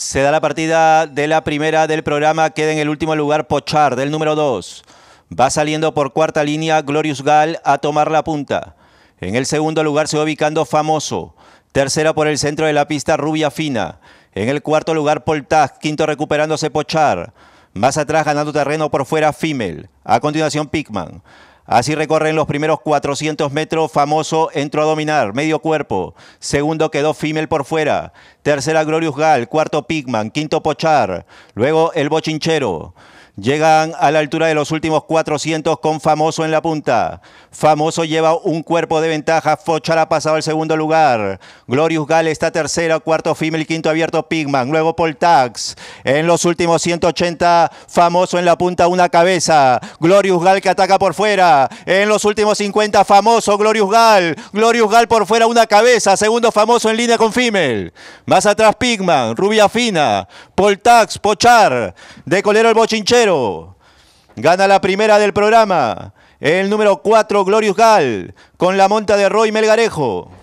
Se da la partida de la primera del programa, queda en el último lugar Pochar del número 2. Va saliendo por cuarta línea Glorious Gal a tomar la punta. En el segundo lugar se va ubicando Famoso. Tercera por el centro de la pista Rubia Fina. En el cuarto lugar Poltaz, quinto recuperándose Pochar. Más atrás ganando terreno por fuera Fimmel. A continuación Pickman. Así recorren los primeros 400 metros, famoso entro a dominar, medio cuerpo. Segundo quedó Fimel por fuera. Tercera Glorious Gal, cuarto Pigman, quinto Pochar. Luego el Bochinchero. Llegan a la altura de los últimos 400 con Famoso en la punta. Famoso lleva un cuerpo de ventaja. Fochar ha pasado al segundo lugar. Glorious Gal está tercero, cuarto Fimel, quinto abierto Pigman. Luego Poltax. En los últimos 180, Famoso en la punta, una cabeza. Glorious Gal que ataca por fuera. En los últimos 50, Famoso, Glorious Gal. Glorious Gal por fuera, una cabeza. Segundo Famoso en línea con Fimel. Más atrás Pigman, Rubia Fina. Poltax, Pochar. De colero el bochinchero. Gana la primera del programa. El número 4, Glorious Gal, con la monta de Roy Melgarejo.